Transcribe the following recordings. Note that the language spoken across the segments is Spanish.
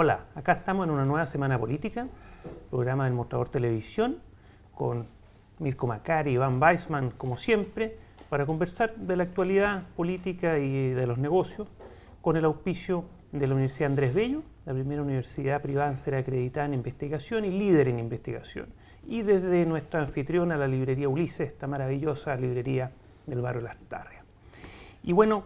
Hola, acá estamos en una nueva semana política, programa del Mostrador Televisión, con Mirko Macari, Iván Weisman, como siempre, para conversar de la actualidad política y de los negocios, con el auspicio de la Universidad Andrés Bello, la primera universidad privada en ser acreditada en investigación y líder en investigación. Y desde nuestra anfitriona, la librería Ulises, esta maravillosa librería del barrio Las Tarrias. Y bueno,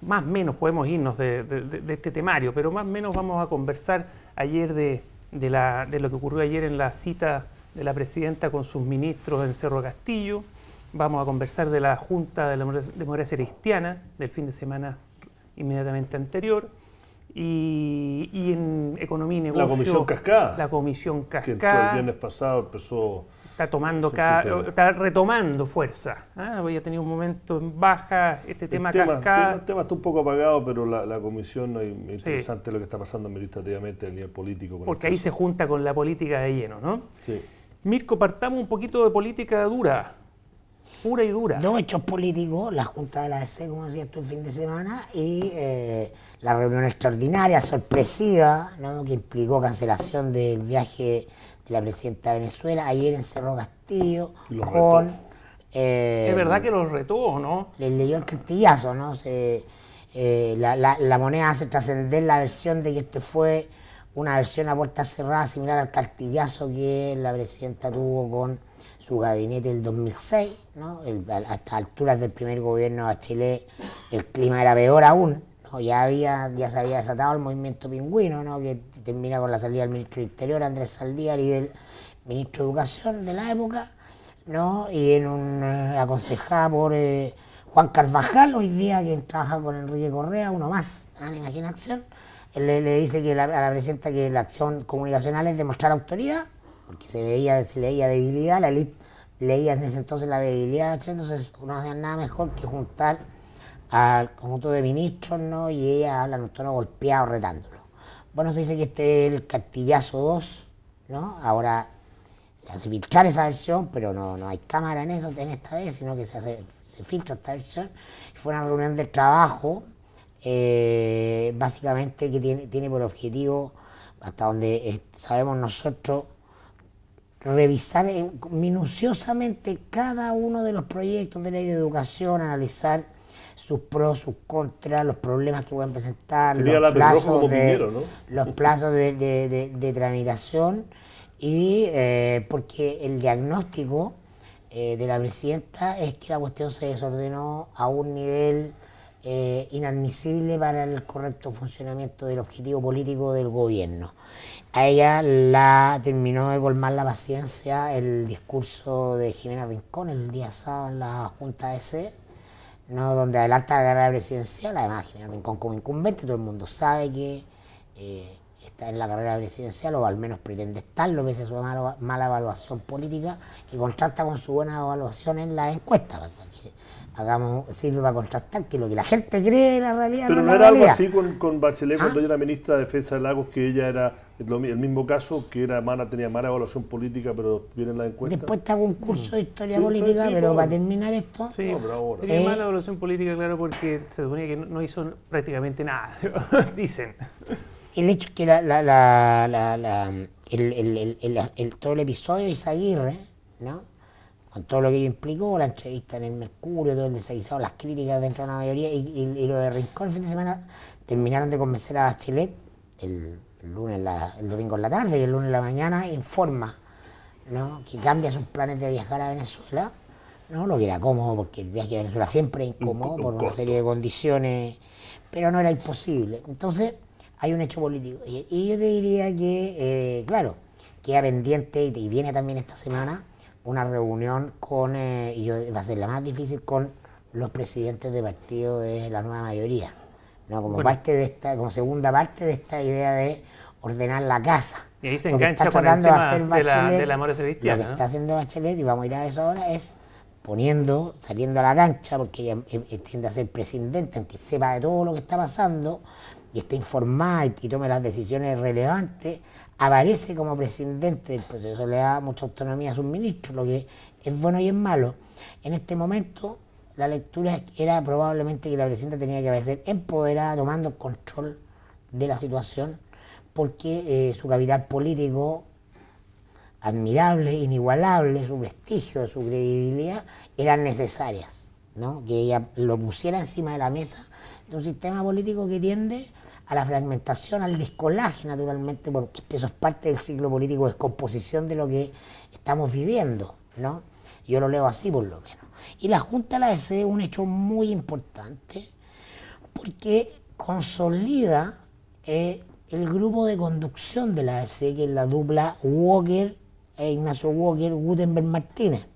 más o menos podemos irnos de, este temario, pero más o menos vamos a conversar ayer de, lo que ocurrió ayer en la cita de la presidenta con sus ministros en Cerro Castillo, vamos a conversar de la Junta de la Democracia Cristiana del fin de semana inmediatamente anterior. Y, y en Economía y Negocios... La Comisión Cascada. La Comisión Cascada. Que el viernes pasado empezó está tomando, está retomando fuerza. Ah, voy a un momento en baja, este tema, tema El tema, está un poco apagado, pero la, comisión, es interesante lo que está pasando administrativamente a nivel político. Porque ahí se junta con la política de lleno, ¿no? Sí. Mirko, partamos un poquito de política dura, pura y dura. Dos hechos políticos, la Junta de la S, como decías tú el fin de semana, y eh, la reunión extraordinaria, sorpresiva, que implicó cancelación del viaje la presidenta de Venezuela, ayer en Cerro Castillo, con... Eh, es verdad que los retuvo, ¿no? Les leyó el castillazo, ¿no? Eh, la, moneda hace trascender la versión de que esto fue una versión a puerta cerrada similar al cartillazo que la presidenta tuvo con su gabinete el 2006, ¿no? a, estas alturas del primer gobierno de Chile el clima era peor aún, ¿no? ya, había, ya se había desatado el movimiento pingüino, ¿no? termina con la salida del ministro de Interior, Andrés Saldíar, y del ministro de Educación de la época, ¿no? Y en un, eh, aconsejada por eh, Juan Carvajal, hoy día quien trabaja con Enrique Correa, uno más, ¿ah? en Imagina Acción, le, dice que a la presidenta que la acción comunicacional es demostrar autoridad, porque se veía, se leía debilidad, la elite leía en ese entonces la debilidad, entonces no hacían nada mejor que juntar al conjunto de ministros, ¿no? Y ella habla en un tono golpeado retándolo. Bueno, se dice que este es el Cartillazo 2, ¿no? Ahora se hace filtrar esa versión, pero no, hay cámara en eso en esta vez, sino que se, hace, se filtra esta versión. Fue una reunión de trabajo, eh, básicamente que tiene, tiene por objetivo, hasta donde eh, sabemos nosotros, revisar eh, minuciosamente cada uno de los proyectos de ley de educación, analizar sus pros, sus contras, los problemas que pueden presentar, los plazos, de, tramitación y eh, porque el diagnóstico eh, de la presidenta es que la cuestión se desordenó a un nivel eh, inadmisible para el correcto funcionamiento del objetivo político del gobierno. A ella la terminó de colmar la paciencia el discurso de Jimena Rincón el día sábado en la Junta de C no donde adelanta la carrera presidencial, además con como incumbente, todo el mundo sabe que eh, está en la carrera presidencial o al menos pretende estarlo, pese a su mala, evaluación política, que contrasta con su buena evaluación en las encuestas. Hagamos, sirve para contrastar que lo que la gente cree en la realidad. Pero no, era algo así con, Bachelet cuando ah. ella era ministra de Defensa de Lagos, que ella era el mismo caso que era mala, tenía mala evaluación política, pero viene la encuesta. Después estaba un curso de historia política, pero para terminar esto. Sí, pero ahora. ¿Eh? mala evaluación política, claro, porque se suponía que no hizo prácticamente nada, dicen. El hecho que la, el, todo el episodio de Isaguirre, ¿no? con todo lo que ello implicó, la entrevista en el Mercurio, todo el desaguisado, las críticas dentro de la mayoría y, lo de Rincón el fin de semana, terminaron de convencer a Bachelet, el el, lunes el domingo en la tarde y el lunes en la mañana, informa que cambia sus planes de viajar a Venezuela, ¿no? lo que era cómodo, porque el viaje a Venezuela siempre es incómodo por una serie de condiciones, pero no era imposible. Entonces, hay un hecho político. Y, yo te diría que, eh, claro, queda pendiente y, viene también esta semana una reunión con, eh, y va a ser la más difícil, con los presidentes de partido de la nueva mayoría. ¿no? como, parte de esta, como segunda parte de esta idea de ordenar la casa. Y ahí se engancha está tratando con el tema hacer Bachelet, de la, Lo que está haciendo Bachelet, y vamos a ir a eso ahora, es poniendo, saliendo a la cancha, porque ella em, em, tiende a ser presidente, aunque sepa de todo lo que está pasando y está informada y, tome las decisiones relevantes, aparece como presidente del proceso, le da mucha autonomía a sus ministros, lo que es bueno y es malo. En este momento la lectura era probablemente que la presidenta tenía que aparecer empoderada, tomando control de la situación, porque eh, su capital político admirable, inigualable, su prestigio, su credibilidad, eran necesarias, ¿no? que ella lo pusiera encima de la mesa de un sistema político que tiende a la fragmentación, al descolaje naturalmente, porque eso es parte del ciclo político, descomposición de lo que estamos viviendo, ¿no? Yo lo leo así por lo menos. Y la Junta de la ADC es un hecho muy importante porque consolida eh, el grupo de conducción de la S, que es la dupla Walker, e Ignacio Walker, Gutenberg Martínez.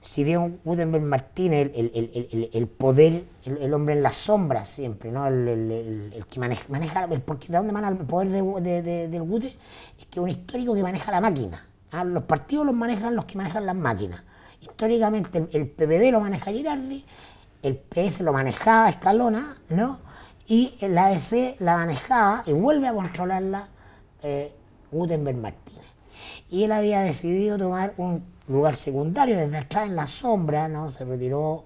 Si bien Gutenberg Martínez, el, el, poder, el, hombre en la sombra siempre, ¿no? el, que maneja, porque de dónde mana el poder de, de, del Gute, es que un histórico que maneja la máquina. ¿ah? Los partidos los manejan los que manejan las máquinas. Históricamente el, PPD lo maneja Girardi, el PS lo manejaba Escalona, ¿no? Y la ADC la manejaba y vuelve a controlarla eh, Gutenberg Martínez. Y él había decidido tomar un lugar secundario desde atrás en la sombra, ¿no? Se retiró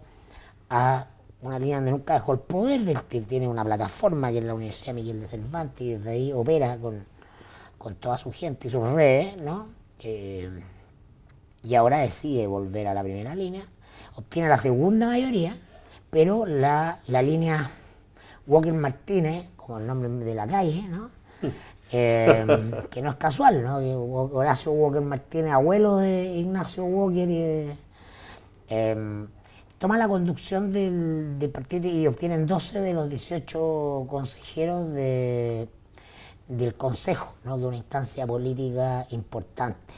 a una línea donde nunca dejó el poder, del que tiene una plataforma que es la Universidad Miguel de Cervantes y desde ahí opera con, toda su gente y sus redes, ¿no? Eh, y ahora decide volver a la primera línea, obtiene la segunda mayoría, pero la, línea Walker Martínez, como el nombre de la calle, em, que no es casual, ¿no? Horacio Walker Martínez, abuelo de Ignacio Walker, em, toma la conducción del, partido y obtienen 12 de los 18 consejeros del Consejo, de una instancia política importante.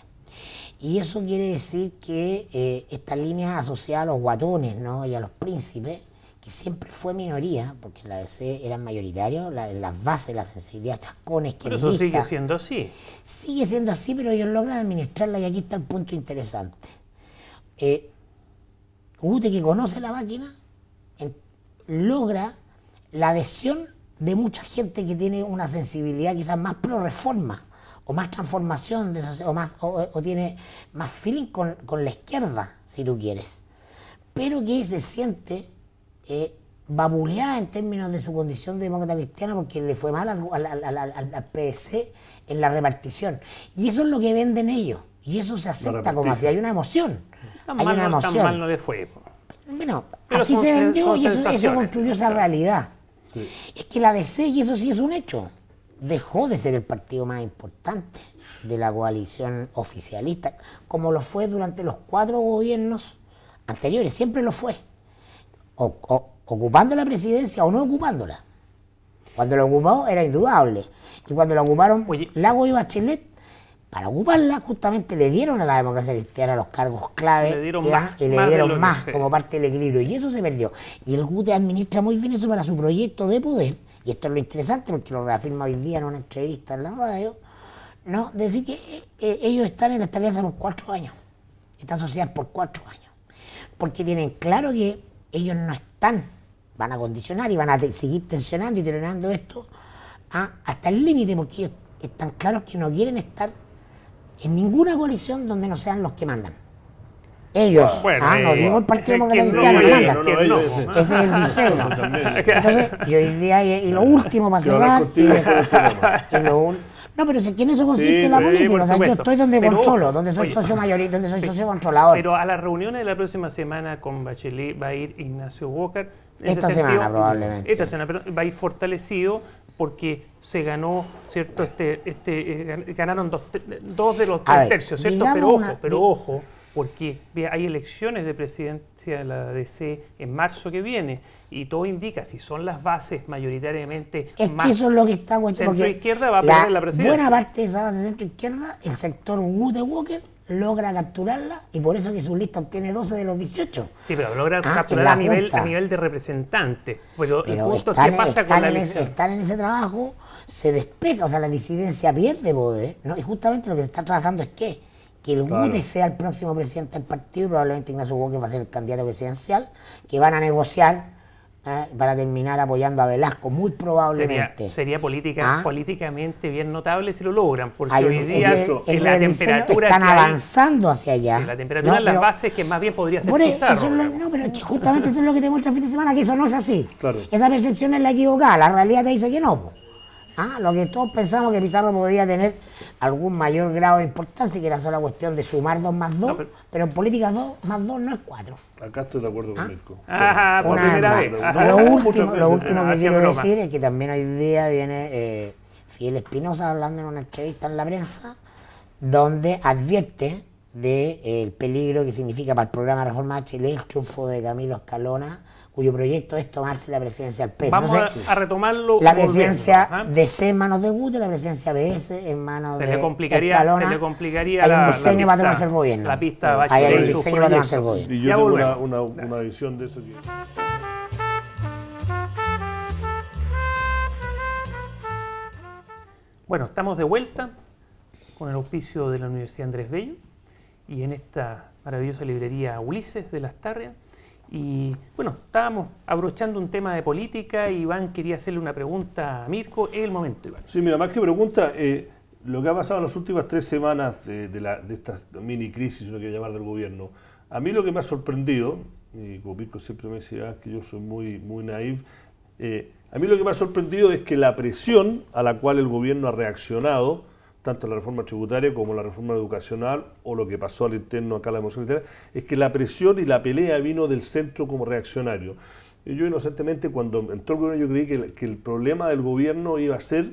Y eso quiere decir que eh, estas líneas asociadas a los guatones ¿no? y a los príncipes, que siempre fue minoría, porque en la DC eran mayoritarios, las bases, la sensibilidad chascones que... Pero eso sigue siendo así. Sigue siendo así, pero ellos logran administrarla y aquí está el punto interesante. Eh, Ute, que conoce la máquina, logra la adhesión de mucha gente que tiene una sensibilidad quizás más pro reforma o más transformación de o, más, o, tiene más feeling con, la izquierda, si tú quieres, pero que se siente eh, babuleada en términos de su condición de demócrata cristiana porque le fue mal al, PDC en la repartición. Y eso es lo que venden ellos. Y eso se acepta como así. Hay una emoción. hay una emoción. Tan fue. Bueno, así se vendió y eso, construyó esa realidad. Es que la DC, y eso sí es un hecho dejó de ser el partido más importante de la coalición oficialista, como lo fue durante los cuatro gobiernos anteriores, siempre lo fue, ocupando la presidencia o no ocupándola. Cuando lo ocupó era indudable, y cuando lo ocuparon Lago y Bachelet, para ocuparla justamente le dieron a la democracia cristiana los cargos clave le dieron más, y le dieron más como parte del equilibrio, y eso se perdió. Y el GUT administra muy bien eso para su proyecto de poder y esto es lo interesante porque lo reafirma hoy día en una entrevista en la radio, ¿no? decir que eh, eh, ellos están en esta hace por cuatro años, están asociados por cuatro años, porque tienen claro que ellos no están, van a condicionar y van a seguir tensionando y trenando esto hasta el límite, porque ellos están claros que no quieren estar en ninguna coalición donde no sean los que mandan. Ellos. ah, no digo el Partido de la No, ese es el diseño. Entonces, yo diría, y lo último para cerrar. no, pero si tiene eso consiste la política. yo estoy donde controlo, donde soy socio mayoritario, donde soy socio controlador. Pero a las reuniones de la próxima semana con Bachelet va a ir Ignacio Walker. Esta semana probablemente. Esta semana, pero va a ir fortalecido porque se ganó, ¿cierto? Este, este, eh, ganaron dos, dos de los tres tercios, ¿cierto? Pero ojo, pero ojo porque hay elecciones de presidencia de la DC en marzo que viene y todo indica si son las bases mayoritariamente es más que eso es lo que está centro izquierda va a perder la, presidencia buena parte de esa base centro izquierda el sector wood Walker logra capturarla y por eso que su lista obtiene 12 de los 18. Sí, pero logra ah, capturarla a nivel, a nivel de representante. Pero, justo ¿qué pasa con la en ese, Están en ese trabajo, se despega. o sea, la disidencia pierde poder. Y justamente lo que se está trabajando es que que el Gute sea el próximo presidente del partido, probablemente Ignacio que va a ser el candidato presidencial, que van a negociar ¿eh? para terminar apoyando a Velasco, muy probablemente. Sería, política, ¿Ah? políticamente bien notable si lo logran, porque hoy día eso, la temperatura están avanzando hacia allá. La temperatura en las bases que más bien podría ser e-, no, pero justamente eso es lo que te muestra el fin de semana, que eso no es así. Esa percepción es la equivocada, la realidad te dice que no. Ah, lo que todos pensamos que Pizarro podía tener algún mayor grado de importancia, que era solo cuestión de sumar dos más dos pero, en política dos más dos no es 4. Acá estoy de acuerdo con ¿Ah? Mirko. Ah, lo último, que quiero decir es que también hoy día viene eh, Fidel Espinosa hablando en una entrevista en la prensa, donde advierte del eh, peligro que significa para el programa de Reforma Chile el triunfo de Camilo Escalona cuyo proyecto es tomarse la presidencia del PS. Vamos a, retomarlo. La presidencia ¿ah? de C en manos de Gute, la presidencia de BS en manos se de le complicaría, Se le complicaría hay un diseño va a tener que tomarse el gobierno. La pista va a un diseño tomarse el gobierno. Y yo ya tengo una, una, visión de eso. Bueno, estamos de vuelta con el auspicio de la Universidad Andrés Bello y en esta maravillosa librería Ulises de las Tarrias y bueno, estábamos abrochando un tema de política. Iván quería hacerle una pregunta a Mirko. Es el momento, Iván. Sí, mira, más que pregunta, eh, lo que ha pasado en las últimas tres semanas de, de, esta mini crisis, lo quiere llamar del gobierno, a mí lo que me ha sorprendido, y como Mirko siempre me decía que yo soy muy, muy naive, eh, a mí lo que me ha sorprendido es que la presión a la cual el gobierno ha reaccionado tanto la reforma tributaria como la reforma educacional o lo que pasó al interno acá la emoción interna, es que la presión y la pelea vino del centro como reaccionario. Y yo inocentemente cuando entró el gobierno yo creí que el, problema del gobierno iba a ser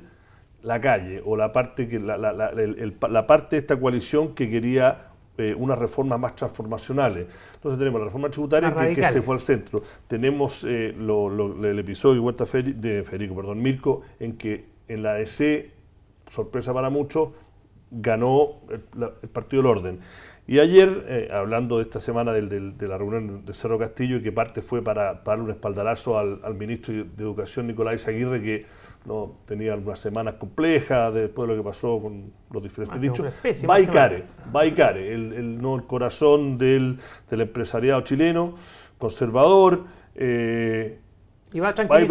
la calle o la parte, que, la, parte de esta coalición que quería eh, unas reformas más transformacionales. Entonces tenemos la reforma tributaria que, se fue al centro. Tenemos eh, el episodio de Federico, perdón, Mirko, en que en la DC e sorpresa para muchos, ganó el, Partido del Orden. Y ayer, eh, hablando de esta semana del, de la reunión de Cerro Castillo, y que parte fue para, darle un espaldarazo al, ministro de Educación, Nicolás Aguirre, que no tenía algunas semanas complejas después de lo que pasó con los diferentes dichos. Baicare, Baicare, el, el, no, el corazón del, empresariado chileno, conservador. Eh, hay,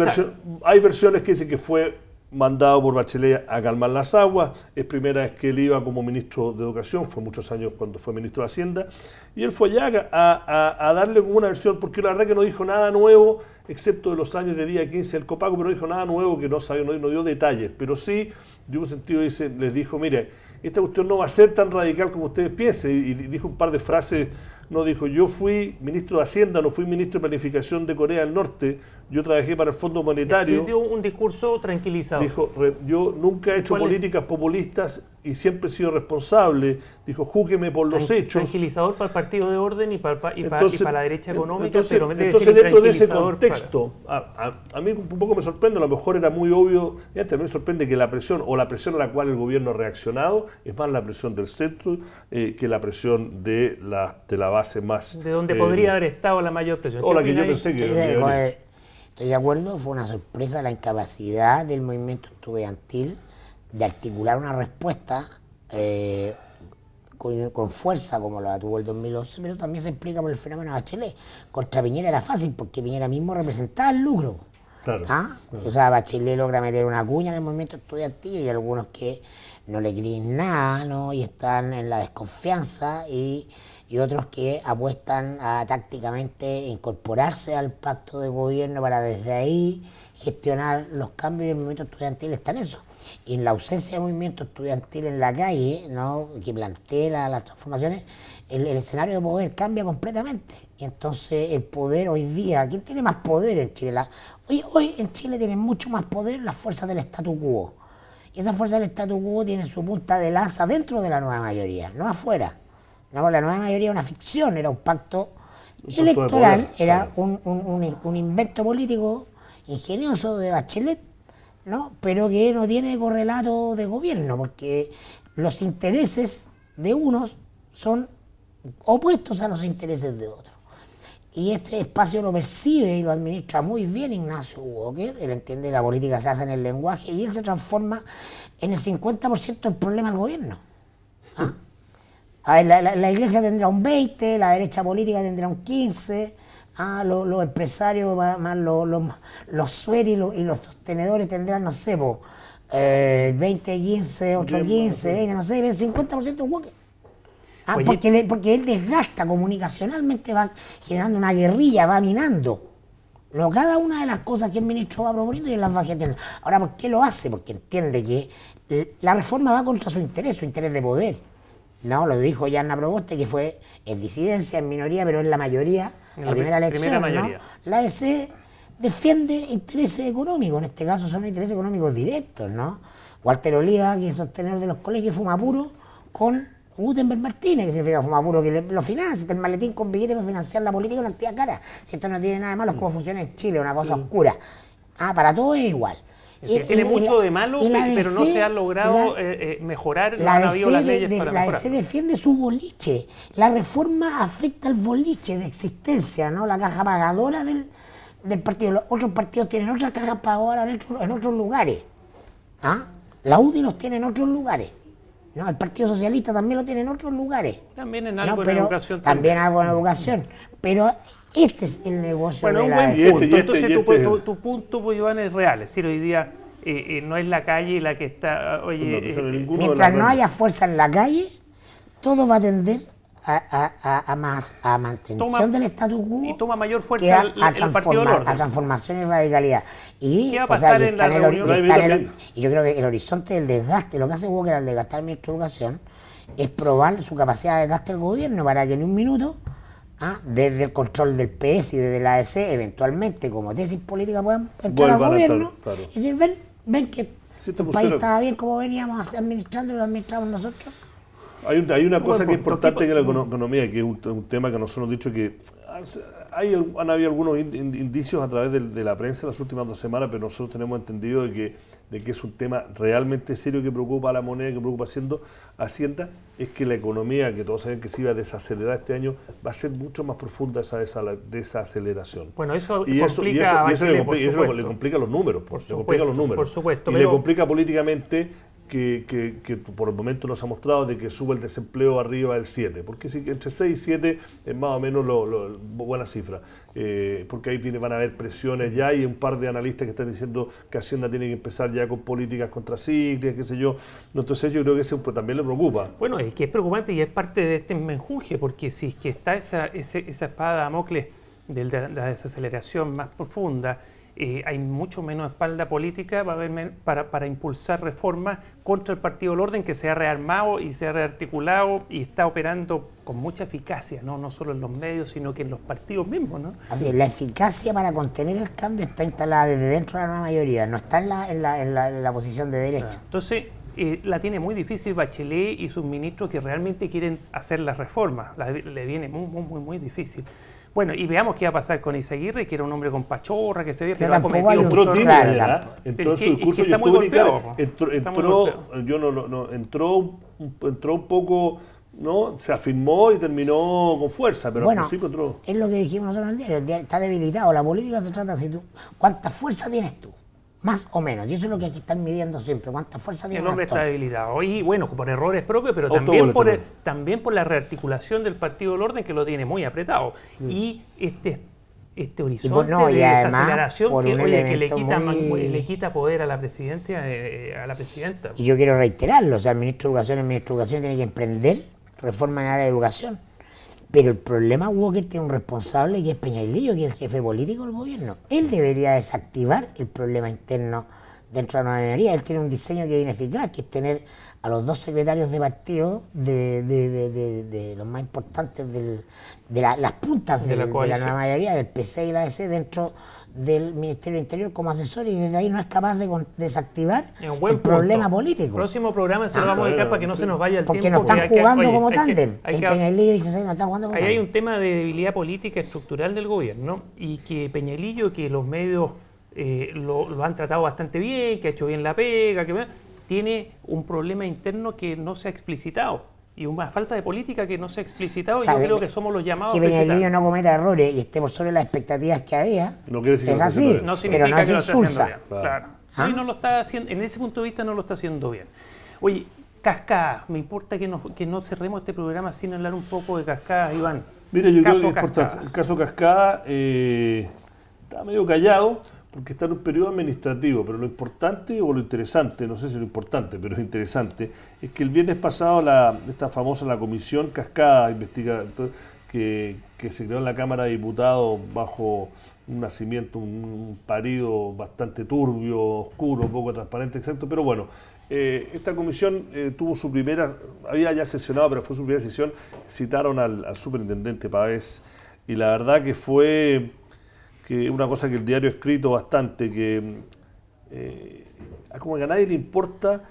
hay versiones que dicen que fue mandado por Bachelet a calmar las aguas. Es primera vez que él iba como ministro de Educación, fue muchos años cuando fue ministro de Hacienda, y él fue allá a, darle como una versión, porque la verdad que no dijo nada nuevo, excepto de los años de día 15 del Copaco, pero no dijo nada nuevo que no, no, dio detalles, pero sí, de un sentido, dice, les dijo, mire, esta cuestión no va a ser tan radical como ustedes piensen, y dijo un par de frases no dijo, yo fui ministro de Hacienda, no fui ministro de Planificación de Corea del Norte, yo trabajé para el Fondo Humanitario. dio un discurso tranquilizado. Dijo, yo nunca he hecho políticas populistas y siempre he sido responsable. Dijo, júgueme por los hechos. Tranquilizador para el Partido de Orden y para, la derecha económica. Entonces, entonces dentro de ese contexto, a, mí un poco me sorprende, a lo mejor era muy obvio, a mí me sorprende que la presión o la presión a la cual el gobierno ha reaccionado es más la presión del centro eh, que la presión de la, de la base más... De donde podría eh, haber estado la mayor presión. O la que yo pensé Estoy de acuerdo, fue una sorpresa la incapacidad del movimiento estudiantil de articular una respuesta eh, con, fuerza como la tuvo el 2011, pero también se explica por el fenómeno de Bachelet. Contra Piñera era fácil porque Piñera mismo representaba el lucro. Claro, ¿Ah? O sea, Bachelet logra meter una cuña en el movimiento estudiantil y algunos que no le creen nada ¿no? y están en la desconfianza y y otros que apuestan a tácticamente incorporarse al pacto de gobierno para desde ahí gestionar los cambios y el movimiento estudiantil está en eso. Y en la ausencia de movimiento estudiantil en la calle, ¿no? que plantea las transformaciones, el, escenario de poder cambia completamente. Y entonces el poder hoy día, ¿quién tiene más poder en Chile? hoy, hoy en Chile tienen mucho más poder las fuerzas del statu quo. Y esa fuerza del statu quo tiene su punta de lanza dentro de la nueva mayoría, no afuera la nueva mayoría era una ficción, era un pacto electoral, era un, invento político ingenioso de Bachelet, ¿no? pero que no tiene correlato de gobierno, porque los intereses de unos son opuestos a los intereses de otros. Y este espacio lo percibe y lo administra muy bien Ignacio Walker, él entiende que la política se hace en el lenguaje y él se transforma en el 50% del problema del gobierno. ¿ah? A ver, la, iglesia tendrá un 20, la derecha política tendrá un 15, ah, los, empresarios, más, los, los, sueros y los, tenedores tendrán, no sé, 20, 15, 8, 15, 20, no sé, 50% de Ah, porque, él desgasta comunicacionalmente, va generando una guerrilla, va minando. cada una de las cosas que el ministro va proponiendo y él las va gestionando. Ahora, ¿por qué lo hace? Porque entiende que la reforma va contra su interés, su interés de poder. No, lo dijo ya la Proboste, que fue en disidencia, en minoría, pero en la mayoría, en la primera elección. La ESE defiende intereses económicos, en este caso son intereses económicos directos, ¿no? Walter Oliva, que es sostenedor de los colegios, fumapuro con Gutenberg Martínez, que significa Fumapuro que lo financia, el maletín con billetes para financiar la política, una antigua cara. Si esto no tiene nada de malo, es como funciona en Chile, una cosa oscura. Ah, para todo es igual tiene mucho de malo, eh, pero no se ha logrado eh, eh, mejorar, la las leyes La defiende su boliche. La reforma afecta al boliche de existencia, ¿no? La caja pagadora del, partido. otros partidos tienen otras cajas pagadoras en, otros lugares. ¿Ah? La UDI los tiene en otros lugares. ¿no? El Partido Socialista también lo tiene en otros lugares. También en algo educación. También, también algo en educación. Pero este es el negocio bueno, de buen, punto Entonces tu, tu, punto, pues, Iván, es real. Es decir, hoy día eh, eh, no es la calle la que está... Oye, eh, mientras no haya fuerza en la calle, todo va a tender a, a, más, a mantención del estatus quo y toma mayor fuerza a, partido a, transformación y radicalidad. Y, ¿Qué va a pasar en la reunión? y yo creo que el horizonte del desgaste, lo que hace Walker al desgastar el ministro de Educación, es probar su capacidad de desgaste del gobierno para que en un minuto ¿ah? desde el control del PS y desde la ADC, e, eventualmente como tesis política puedan entrar al gobierno y decir, ven, ven que el país estaba bien como veníamos administrando y lo administramos nosotros. Hay, una cosa que es importante que la mm. economía, que es un, tema que nosotros hemos dicho que han habido algunos indicios a través de, la prensa en las últimas dos semanas, pero nosotros tenemos entendido de que de que es un tema realmente serio que preocupa a la moneda, que preocupa siendo Hacienda, es que la economía, que todos saben que se iba a desacelerar este año, va a ser mucho más profunda esa, desaceleración. Bueno, eso le, complica, los números, por, supuesto, los números. Por supuesto, y le complica políticamente que, por el momento nos ha mostrado de que sube el desempleo arriba del 7, porque si, entre 6 y 7 es más o menos lo, buena cifra, eh, porque ahí viene, van a haber presiones ya y un par de analistas que están diciendo que Hacienda tiene que empezar ya con políticas contracíclicas, qué sé yo, entonces yo creo que eso pues, también le preocupa. Bueno, es que es preocupante y es parte de este menjunje, porque si es que está esa, esa, espada de Damocles de la desaceleración más profunda, eh, hay mucho menos espalda política para, impulsar reformas contra el Partido del Orden que se ha rearmado y se ha rearticulado y está operando con mucha eficacia, no, solo en los medios, sino que en los partidos mismos. ¿no? la eficacia para contener el cambio está instalada desde dentro de la mayoría, no está en la, posición de derecha. Entonces, eh, la tiene muy difícil Bachelet y sus ministros que realmente quieren hacer las reformas. La, le viene muy, muy, muy difícil. Bueno, y veamos qué va a pasar con Isaguirre, que era un hombre con pachorra, que se vio que cometido entró tímido, ¿verdad? Entró está muy golpeado, entró, yo no, no, entró, entró un poco, ¿no? Se afirmó y terminó con fuerza, pero bueno, sí entró. Es lo que dijimos nosotros en el diario, está debilitado. La política se trata si ¿Cuánta fuerza tienes tú? Más o menos, y eso es lo que aquí están midiendo siempre, cuánta fuerza tiene. El hombre está debilitado. Y bueno, por errores propios, pero también por, también por la rearticulación del Partido del Orden que lo tiene muy apretado. Mm. Y este, este horizonte de desaceleración que, le, quita, le quita poder a la, presidencia, eh, a la presidenta. Y yo quiero reiterarlo, o sea, el ministro de Educación, el ministro de Educación tiene que emprender reforma en la área de educación pero el problema, Walker tiene un responsable que es Peñalillo, que es el jefe político del gobierno. Él debería desactivar el problema interno dentro de la mayoría. Él tiene un diseño que es ineficaz, que es tener a los dos secretarios de partido de, los más importantes de las puntas de, la, mayoría, del PC y la EC dentro del Ministerio del Interior como asesor y desde ahí no es capaz de desactivar el problema político. próximo programa se lo vamos a dejar para que no se nos vaya el tiempo. Porque nos están jugando como Hay hay un tema de debilidad política estructural del gobierno y que Peñalillo, que los medios eh, lo, han tratado bastante bien, que ha hecho bien la pega, que tiene un problema interno que no se ha explicitado y una falta de política que no se ha explicitado. y yo creo que somos los llamados. Que Benedictino no cometa errores y estemos sobre las expectativas que había. No quiere decir es así, no pero no es que insulsa. claro. Ah. no lo está haciendo, en ese punto de vista no lo está haciendo bien. Oye, cascada me importa que no, cerremos este programa sin hablar un poco de cascada Iván. Mira, yo creo que El caso Cascada eh, está medio callado, porque está en un periodo administrativo, pero lo importante o lo interesante, no sé si lo importante, pero es interesante, es que el viernes pasado la, esta famosa la comisión cascada investiga, que, se creó en la Cámara de Diputados bajo un nacimiento, un, parido bastante turbio, oscuro, poco transparente, exacto, pero bueno, eh, esta comisión eh, tuvo su primera, había ya sesionado, pero fue su primera sesión, citaron al, al superintendente Pavés y la verdad que fue que es una cosa que el diario ha escrito bastante, que eh, como que a nadie le importa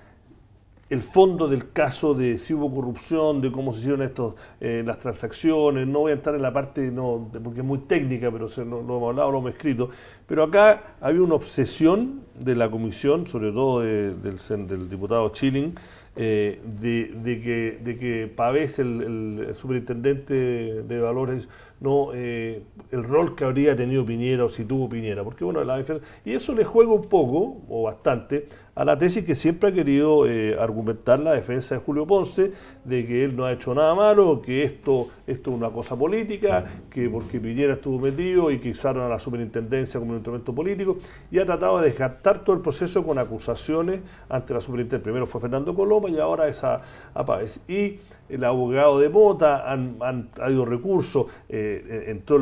el fondo del caso de si hubo corrupción, de cómo se hicieron estos, eh, las transacciones, no voy a entrar en la parte, porque es muy técnica, pero lo hemos hablado, lo hemos escrito, pero acá había una obsesión de la comisión, sobre todo del, diputado Chilling, eh, de, que, de Pavés, el, el, superintendente de valores, no eh, el rol que habría tenido Piñera o si tuvo Piñera, porque bueno, la y eso le juega un poco o bastante a la tesis que siempre ha querido eh, argumentar la defensa de Julio Ponce, de que él no ha hecho nada malo, que esto, esto es una cosa política, que porque viniera estuvo metido y que usaron a la superintendencia como un instrumento político, y ha tratado de descartar todo el proceso con acusaciones ante la superintendencia. Primero fue Fernando Coloma y ahora esa a, Y el abogado de Mota, han, ha ido recursos, eh, eh, entró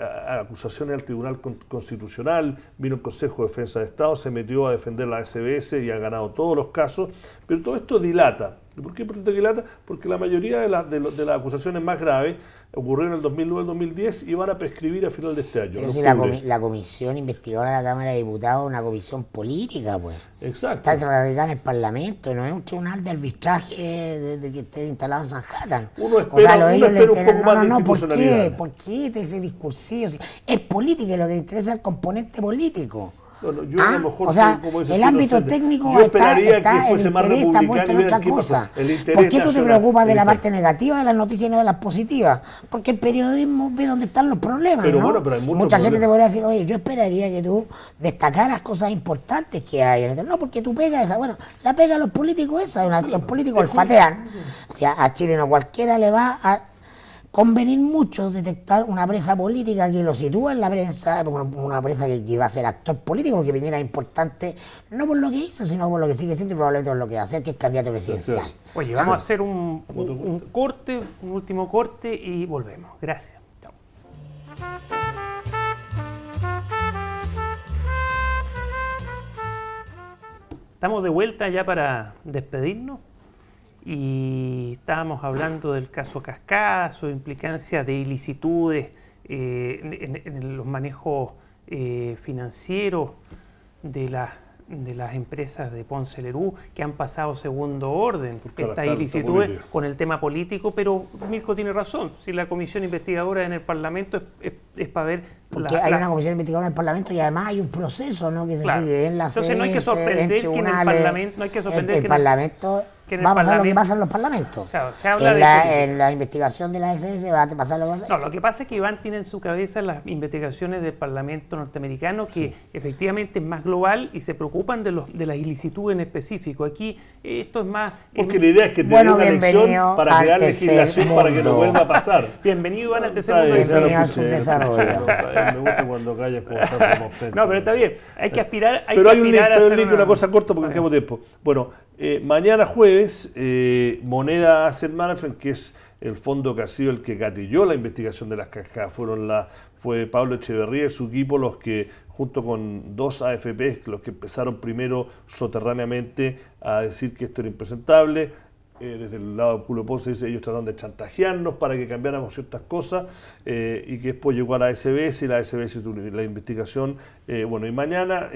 a acusaciones al Tribunal Constitucional, vino el Consejo de Defensa de Estado, se metió a defender la S veces y ha ganado todos los casos, pero todo esto dilata. ¿Por qué dilata? Porque la mayoría de, de, las acusaciones más graves ocurrieron en el 2009 2010 y van a prescribir a final de este año. la, comisión investigadora de la Cámara de Diputados es una comisión política, pues. Exacto. Está radicada en el Parlamento, no es un tribunal de arbitraje eh, de, que esté instalado en San Uno espera, un poco de ¿por qué? ¿Por qué ese discursivo? Es política lo que interesa es el componente político. Ah, o sea, el ámbito técnico está, está el interés está puesto en otra cosa. ¿Por qué tú te preocupas de la parte negativa de las noticias y no de las positivas? Porque el periodismo ve dónde están los problemas, ¿no? Mucha gente te podría decir, oye, yo esperaría que tú destacaras cosas importantes que hay. Este-". No, porque tú pega esa. Bueno, la pega los políticos esa. Los políticos olfatean. O sea, a Chile no cualquiera le va a convenir mucho detectar una presa política que lo sitúa en la prensa, una presa que, va a ser actor político, que viniera importante, no por lo que hizo, sino por lo que sigue siendo y probablemente por lo que va a hacer, que es candidato presidencial. Oye, vamos a hacer un, corte, un último corte y volvemos. Gracias. Estamos de vuelta ya para despedirnos y estábamos hablando del caso Cascada, su implicancia de ilicitudes eh, en, los manejos eh, financieros de, de las empresas de Ponce Lerú, que han pasado segundo orden, porque estas ilicitudes con el tema político, pero Mirko tiene razón, si la comisión investigadora en el Parlamento es, para ver... Porque hay una comisión investigadora en el Parlamento y además hay un proceso ¿no? que se sigue en la Entonces no hay que sorprender que en el Parlamento... hay que sorprender Va a pasar lo que pasa en los parlamentos. en, la, investigación de la SS va a pasar lo que No, lo que pasa es que Iván tiene en su cabeza las investigaciones del Parlamento norteamericano, que efectivamente es más global y se preocupan de, los, de las ilicitudes en específico. Aquí esto es más... Porque que la idea es que te una lección para crear legislación para que no vuelva a pasar. bienvenido Iván al tercer mundo. Bienvenido a su desarrollo. Me gusta cuando callas como No, pero está bien. Hay que aspirar, hay pero que aspirar hay un, a una cosa corta porque tenemos ah. tiempo. Bueno, eh, mañana jueves, eh, Moneda Asset Management, que es el fondo que ha sido el que gatilló la investigación de las cajas, fueron la, fue Pablo Echeverría y su equipo los que, junto con dos AFPs, los que empezaron primero soterráneamente a decir que esto era impresentable eh, desde el lado de Pulo Ponce ellos trataron de chantajearnos para que cambiáramos ciertas cosas eh, y que después llegó a la SBS y la SBS la investigación, eh, bueno, y mañana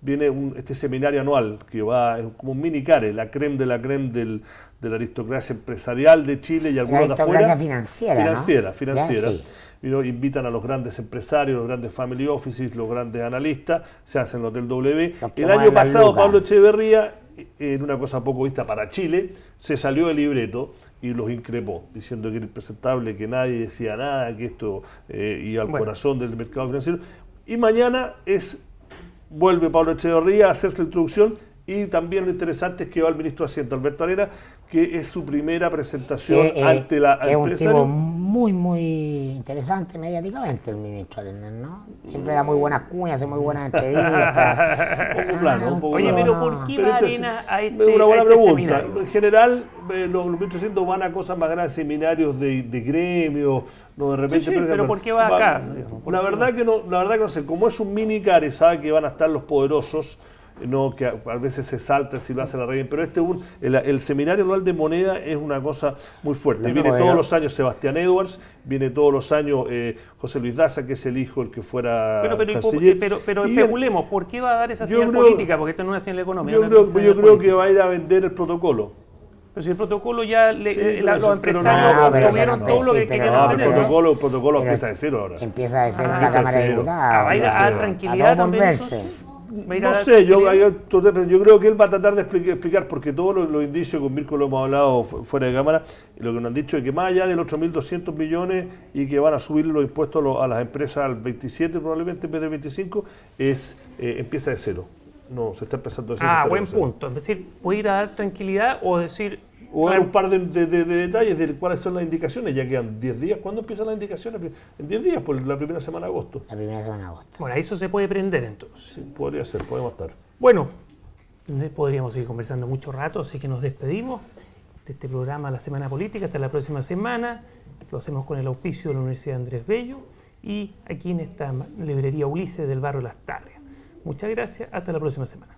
viene este seminario anual que va, es como un mini care, la creme de la creme de la aristocracia empresarial de Chile y algunos la aristocracia de afuera. financiera, Financiera, financiera. invitan a los grandes empresarios, los grandes family offices, los grandes analistas, se hacen el Hotel W. El año pasado Pablo Echeverría en una cosa poco vista para Chile, se salió del libreto y los increpó, diciendo que era impresentable, que nadie decía nada, que esto eh, iba al corazón del mercado financiero. Y mañana es, vuelve Pablo Echeverría a hacer su introducción y también lo interesante es que va el ministro de Hacienda, Alberto Arena, que es su primera presentación eh, eh, ante la Es un tipo muy, muy interesante mediáticamente el ministro Arenas, ¿no? Siempre da muy buenas cuñas, hace muy buenas entrevistas. un poco plano, ah, un poco Oye, pero ¿por qué va Arenas a este Una buena este pregunta. Seminario. En general, eh, los, ministros van a cosas más grandes, seminarios de, de gremios, no de repente... Sí, pero, ¿por qué va, acá? la, verdad Que no, la verdad que no sé, como es un mini care, sabe que van a estar los poderosos no, que a, veces se salta si lo hace la reina, pero este un, el, seminario anual de moneda es una cosa muy fuerte. viene todos los años Sebastián Edwards, viene todos los años eh, José Luis Daza, que es el hijo el que fuera Pero, pero, eh, pero, especulemos, ¿por qué va a dar esa señal política? Porque esto no es una señal económica. Yo creo, yo creo que va a ir a vender el protocolo. Pero si el protocolo ya le, eh, los empresarios no, todo lo que querían El protocolo, el protocolo empieza de cero ahora. Empieza de cero la Cámara de Diputados. A, a, a, tranquilidad a todo no sé, yo, yo, creo que él va a tratar de explicar, porque todos los, indicios con Mirko lo hemos hablado fuera de cámara, lo que nos han dicho es que más allá del 8.200 millones y que van a subir los impuestos a, las empresas al 27 probablemente en vez de 25, es, eh, empieza de cero. No, se está empezando de cero. Ah, buen punto. Es decir, puede ir a dar tranquilidad o decir, o un par de, detalles de cuáles son las indicaciones, ya quedan 10 días. ¿Cuándo empiezan las indicaciones? En 10 días, por la primera semana de agosto. La primera semana de agosto. Bueno, eso se puede prender entonces. Sí, podría ser, podemos estar. Bueno, podríamos seguir conversando mucho rato, así que nos despedimos de este programa La Semana Política. Hasta la próxima semana. Lo hacemos con el auspicio de la Universidad Andrés Bello y aquí en esta librería Ulises del barrio Las Tarrias. Muchas gracias. Hasta la próxima semana.